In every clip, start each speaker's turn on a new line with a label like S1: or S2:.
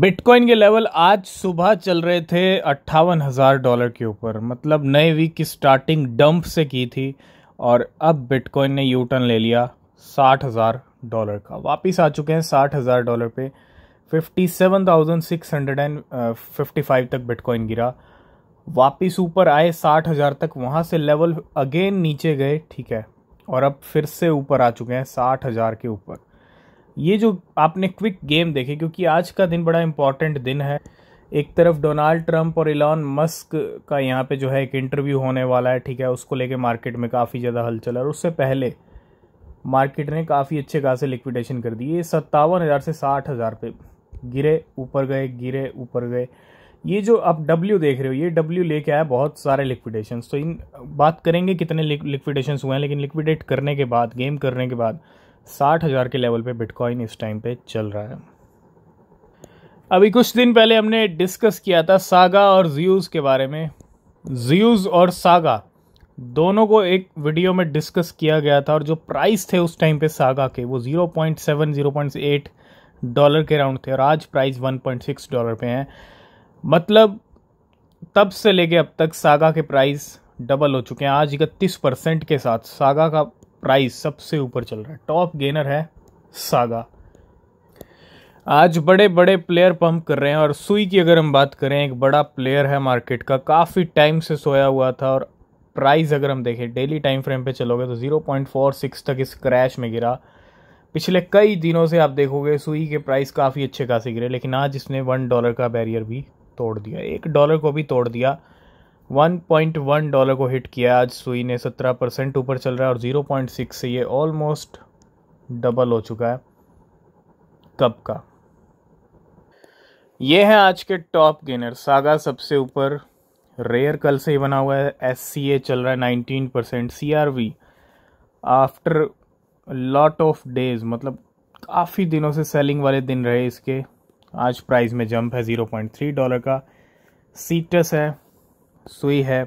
S1: bitcoin के level आज सुबह चल रहे थे अट्ठावन हज़ार डॉलर के ऊपर मतलब नए वीक की स्टार्टिंग डंप से की थी और अब बिटकॉइन ने यू टर्न ले लिया साठ हज़ार डॉलर का वापस आ चुके हैं साठ हज़ार डॉलर पे fifty seven thousand six hundred and fifty five तक बिटकॉइन गिरा वापस ऊपर आए साठ हज़ार तक वहाँ से लेवल अगेन नीचे गए ठीक है और अब फिर से ऊपर आ चुके हैं साठ हज़ार के ऊपर ये जो आपने क्विक गेम देखे क्योंकि आज का दिन बड़ा इम्पॉर्टेंट दिन है एक तरफ डोनाल्ड ट्रंप और इलॉन मस्क का यहाँ पे जो है एक इंटरव्यू होने वाला है ठीक है उसको लेके मार्केट में काफ़ी ज़्यादा हलचल है और उससे पहले मार्केट ने काफ़ी अच्छे खासे लिक्विडेशन कर दिए सत्तावन हज़ार से साठ हज़ार पे गिरे ऊपर गए गिरे ऊपर गए ये जो आप डब्ल्यू देख रहे हो ये डब्ल्यू लेके आया बहुत सारे लिक्विडेशंस तो इन बात करेंगे कितने लिक्विडेशंस हुए हैं लेकिन लिक्विडेट करने के बाद गेम करने के बाद साठ हज़ार के लेवल पे बिटकॉइन इस टाइम पे चल रहा है अभी कुछ दिन पहले हमने डिस्कस किया था सागा और ज्यूज़ के बारे में ज्यूज़ और सागा दोनों को एक वीडियो में डिस्कस किया गया था और जो प्राइस थे उस टाइम पे सागा के वो 0.7 0.8 डॉलर के राउंड थे और आज प्राइस 1.6 डॉलर पे हैं मतलब तब से लेके अब तक सागा के प्राइस डबल हो चुके हैं आज इकतीस परसेंट के साथ सागा का प्राइस सबसे ऊपर चल रहा है टॉप गेनर है सागा आज बड़े बड़े प्लेयर पंप कर रहे हैं और सुई की अगर हम बात करें एक बड़ा प्लेयर है मार्केट का काफ़ी टाइम से सोया हुआ था और प्राइस अगर हम देखें डेली टाइम फ्रेम पे चलोगे तो 0.46 तक इस क्रैश में गिरा पिछले कई दिनों से आप देखोगे सुई के प्राइस काफ़ी अच्छे खासे गिरे लेकिन आज इसने वन डॉलर का बैरियर भी तोड़ दिया एक डॉलर को भी तोड़ दिया 1.1 डॉलर को हिट किया आज सुई ने 17 परसेंट ऊपर चल रहा है और 0.6 से ये ऑलमोस्ट डबल हो चुका है कब का ये है आज के टॉप गेनर सागा सबसे ऊपर रेयर कल से ही बना हुआ है एस चल रहा है nineteen percent C R V after lot of days मतलब काफ़ी दिनों से सेलिंग वाले दिन रहे इसके आज प्राइस में जंप है 0.3 डॉलर का सीटस है सुई है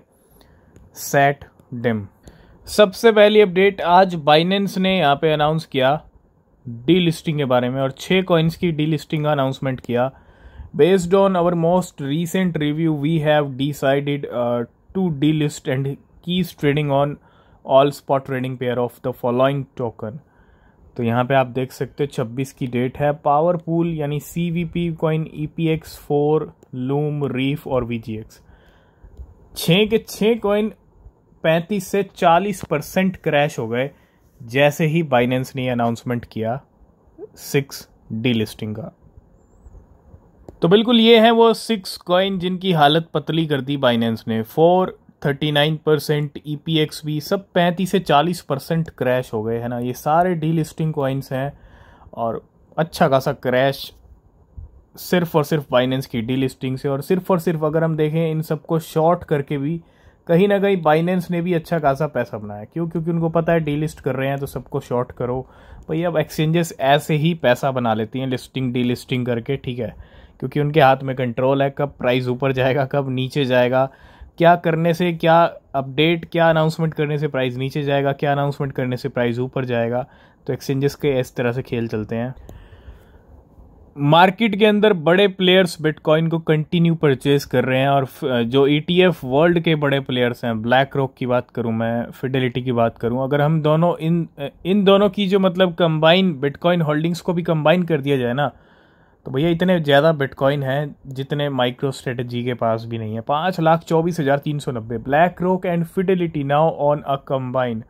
S1: सेट डिम सबसे पहली अपडेट आज बाइनेंस ने यहाँ पे अनाउंस किया डी लिस्टिंग के बारे में और छः कॉइन्स की डी लिस्टिंग का अनाउंसमेंट किया based on our most recent review we have decided to delist and cease trading on all spot trading pair of the following token तो यहाँ पे आप देख सकते हो 26 की डेट है पावरपूल यानी C V P coin E P X FOR LOOM REEF और वी जी एक्स छः के छः कॉइन पैंतीस से चालीस परसेंट क्रैश हो गए जैसे ही बाइनेंस ने अनाउंसमेंट किया सिक्स डी लिस्टिंग का तो बिल्कुल ये है वो सिक्स कॉइन जिनकी हालत पतली कर दी बाइनेंस ने four thirty nine percent E P X भी सब पैंतीस से चालीस परसेंट क्रैश हो गए है ना ये सारे डी लिस्टिंग कॉइन्स हैं और अच्छा खासा क्रैश सिर्फ और सिर्फ बाइनेंस की डीलिस्टिंग से और सिर्फ और सिर्फ अगर हम देखें इन सबको शॉर्ट करके भी कहीं ना कहीं बाइनेंस ने भी अच्छा खासा पैसा बनाया क्यों क्योंकि उनको पता है डीलिस्ट कर रहे हैं तो सबको शॉर्ट करो भाई अब एक्सचेंजेस ऐसे ही पैसा बना लेती हैं लिस्टिंग डीलिस्टिंग करके ठीक है क्योंकि उनके हाथ में कंट्रोल है कब प्राइस ऊपर जाएगा कब नीचे जाएगा क्या करने से क्या अपडेट क्या अनाउंसमेंट करने से प्राइस नीचे जाएगा क्या अनाउंसमेंट करने से प्राइस ऊपर जाएगा तो एक्सचेंजेस के इस तरह से खेल चलते हैं मार्केट के अंदर बड़े प्लेयर्स बिटकॉइन को कंटिन्यू परचेज कर रहे हैं और जो ईटीएफ e वर्ल्ड के बड़े प्लेयर्स हैं ब्लैक रॉक की बात करूं मैं फिडेलिटी की बात करूं अगर हम दोनों इन इन दोनों की जो मतलब कंबाइन बिटकॉइन होल्डिंग्स को भी कंबाइन कर दिया जाए ना तो भैया इतने ज़्यादा बिटकॉइन हैं जितने माइक्रो स्ट्रेटजी के पास भी नहीं है पाँच लाख चौबीस हज़ार तीन सौ नब्बे BlackRock and Fidelity now on a combine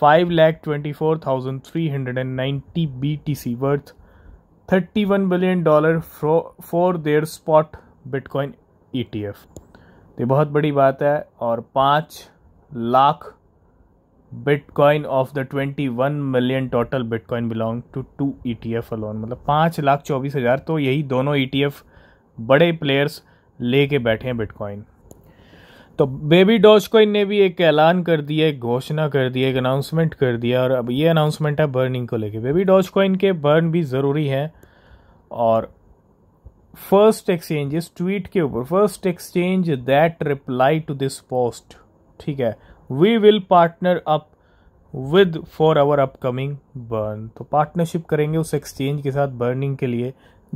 S1: five lakh twenty four thousand three hundred and ninety B T C worth $31 billion dollar for their spot bitcoin ETF तो बहुत बड़ी बात है और पाँच lakh bitcoin of the twenty one million total bitcoin belong to to E T F alone मतलब पाँच लाख चौबीस हज़ार तो यही दोनों ई टी एफ बड़े प्लेयर्स ले बैठे हैं बिटकॉइन तो बेबी डॉज कॉइन ने भी एक ऐलान कर दिया एक घोषणा कर दिया एक अनाउंसमेंट कर दिया और अब ये अनाउंसमेंट है बर्निंग को लेके बेबी डॉज कोइन के बर्न भी ज़रूरी है और फर्स्ट एक्सचेंज इस ट्वीट के ऊपर first exchange that reply to this post ठीक है we will partner up with for our upcoming burn तो पार्टनरशिप करेंगे उस एक्सचेंज के साथ बर्निंग के लिए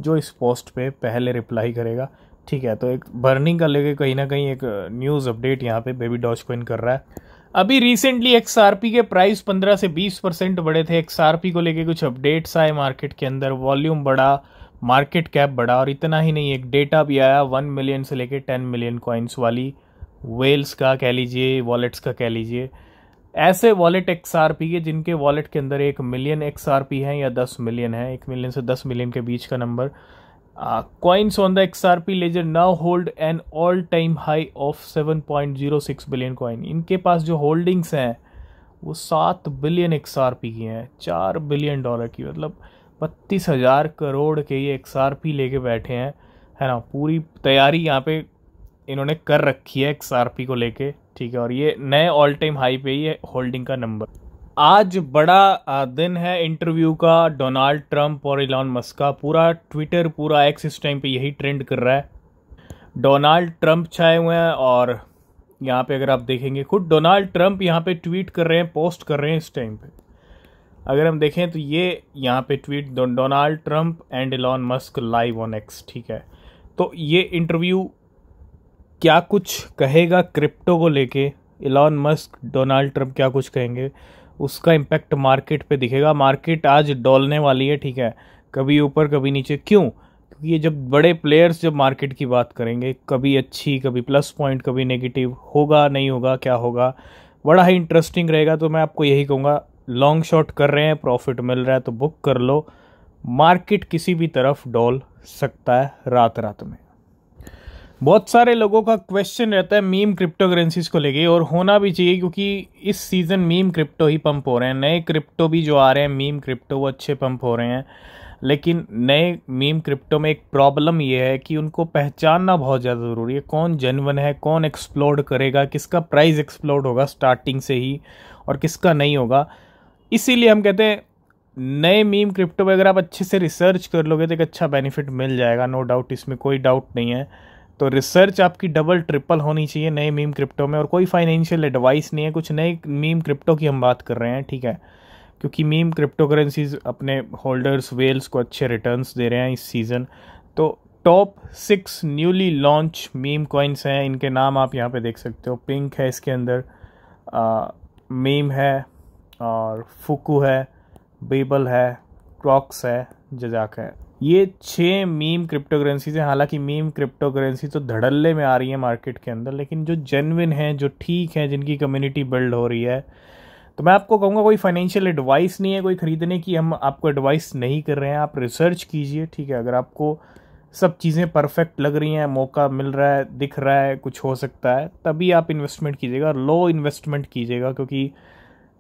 S1: जो इस पोस्ट पे पहले रिप्लाई करेगा ठीक है तो एक बर्निंग का लेके कहीं ना कहीं एक न्यूज़ अपडेट यहाँ पे बेबी डॉच कोइन कर रहा है अभी रिसेंटली एक्स के प्राइस 15 से 20 परसेंट बढ़े थे एक्सआरपी को लेके कुछ अपडेट्स आए मार्केट के अंदर वॉल्यूम बढ़ा मार्केट कैप बढ़ा और इतना ही नहीं एक डेटा भी आया वन मिलियन से लेके टेन मिलियन कॉइन्स वाली वेल्स का कह लीजिए वॉलेट्स का कह लीजिए ऐसे वॉलेट एक्स आर पी के जिनके वॉलेट के अंदर एक मिलियन एक्स आर पी है या दस मिलियन है एक मिलियन से दस मिलियन के बीच का number on the X R P ledger now hold an all time high of seven point zero six billion coin इनके पास जो होल्डिंग्स हैं वो सात बिलियन एक्स आर पी की हैं चार बिलियन डॉलर की मतलब बत्तीस हज़ार करोड़ के ये एक्स आर पी लेके बैठे हैं है ना पूरी तैयारी यहाँ पे इन्होंने कर रखी है एक्स आर पी को लेके ठीक है और ये नए ऑल टाइम हाई पे ही है होल्डिंग का नंबर आज बड़ा दिन है इंटरव्यू का डोनाल्ड ट्रंप और इलॉन मस्क का पूरा ट्विटर पूरा एक्स इस टाइम पे यही ट्रेंड कर रहा है डोनाल्ड ट्रंप छाए हुए हैं और यहाँ पे अगर आप देखेंगे खुद डोनाल्ड ट्रंप यहाँ पे ट्वीट कर रहे हैं पोस्ट कर रहे हैं इस टाइम पे अगर हम देखें तो ये यहाँ पे tweet Donald Trump and Elon Musk live on X ठीक है तो ये इंटरव्यू क्या कुछ कहेगा क्रिप्टो को लेके इलॉन मस्क डोनाल्ड ट्रंप क्या कुछ कहेंगे उसका इम्पैक्ट मार्केट पे दिखेगा मार्केट आज डोलने वाली है ठीक है कभी ऊपर कभी नीचे क्यों क्योंकि ये जब बड़े प्लेयर्स जब मार्केट की बात करेंगे कभी अच्छी कभी प्लस पॉइंट कभी नेगेटिव होगा नहीं होगा क्या होगा बड़ा ही इंटरेस्टिंग रहेगा तो मैं आपको यही कहूँगा लॉन्ग शॉट कर रहे हैं प्रॉफिट मिल रहा है तो बुक कर लो मार्केट किसी भी तरफ डोल सकता है रात रात में बहुत सारे लोगों का क्वेश्चन रहता है मीम क्रिप्टो करेंसीज को लेके और होना भी चाहिए क्योंकि इस सीज़न मीम क्रिप्टो ही पंप हो रहे हैं नए क्रिप्टो भी जो आ रहे हैं मीम क्रिप्टो वो अच्छे पंप हो रहे हैं लेकिन नए मीम क्रिप्टो में एक प्रॉब्लम ये है कि उनको पहचानना बहुत ज़्यादा ज़रूरी है कौन जनवन है कौन एक्सप्लोर्ड करेगा किसका प्राइस एक्सप्लोर्ड होगा स्टार्टिंग से ही और किसका नहीं होगा इसीलिए हम कहते हैं नए मीम क्रिप्टो में अगर आप अच्छे से रिसर्च कर लोगे तो एक अच्छा बेनिफिट मिल जाएगा नो डाउट इसमें कोई डाउट नहीं है तो रिसर्च आपकी डबल ट्रिपल होनी चाहिए नए मीम क्रिप्टो में और कोई फाइनेंशियल एडवाइस नहीं है कुछ नए मीम क्रिप्टो की हम बात कर रहे हैं ठीक है क्योंकि मीम क्रिप्टो करेंसीज अपने होल्डर्स वेल्स को अच्छे रिटर्न्स दे रहे हैं इस सीज़न तो top six newly launch meme coins हैं इनके नाम आप यहाँ पे देख सकते हो पिंक है इसके अंदर मीम है और फुकू है बेबल है क्रॉक्स है जजाक है ये छः मीम क्रिप्टो हैं हालांकि मीम क्रिप्टो करेंसी तो धड़ल्ले में आ रही है मार्केट के अंदर लेकिन जो जेनविन हैं जो ठीक हैं जिनकी कम्युनिटी बिल्ड हो रही है तो मैं आपको कहूँगा कोई फाइनेंशियल एडवाइस नहीं है कोई ख़रीदने की हम आपको एडवाइस नहीं कर रहे हैं आप रिसर्च कीजिए ठीक है अगर आपको सब चीज़ें परफेक्ट लग रही हैं मौका मिल रहा है दिख रहा है कुछ हो सकता है तभी आप इन्वेस्टमेंट कीजिएगा लो इन्वेस्टमेंट कीजिएगा क्योंकि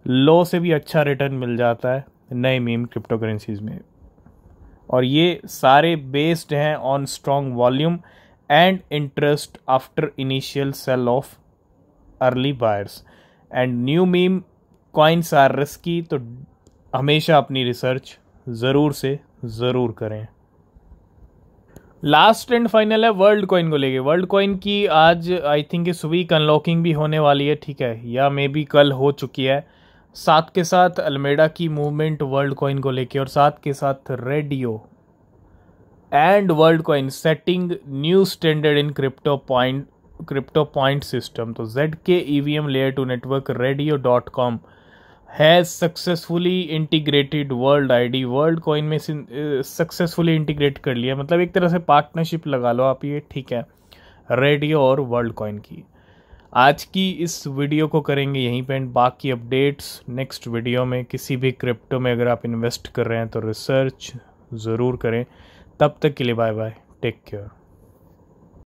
S1: लो से भी अच्छा रिटर्न मिल जाता है नए मीम क्रिप्टो करेंसीज में और ये सारे बेस्ड हैं on strong volume and interest after initial sell off early buyers and new meme coins are risky तो हमेशा अपनी रिसर्च ज़रूर से ज़रूर करें लास्ट एंड फाइनल है वर्ल्ड कॉइन को लेके वर्ल्ड कॉइन की आज आई थिंक इस वीक अनलॉकिंग भी होने वाली है ठीक है या मे बी कल हो चुकी है साथ के साथ अल्मेडा की मूवमेंट वर्ल्ड कॉइन को लेके और साथ के साथ radio and Worldcoin setting new standard in crypto point crypto point system तो Z K E V M layer two network radio dot com has successfully integrated World I D Worldcoin में successfully integrate uh, कर लिया मतलब एक तरह से partnership लगा लो आप ये ठीक है रेडियो और वर्ल्ड कॉइन की आज की इस वीडियो को करेंगे यहीं पे एंड बाकी अपडेट्स नेक्स्ट वीडियो में किसी भी क्रिप्टो में अगर आप इन्वेस्ट कर रहे हैं तो रिसर्च ज़रूर करें तब तक के लिए बाय बाय टेक केयर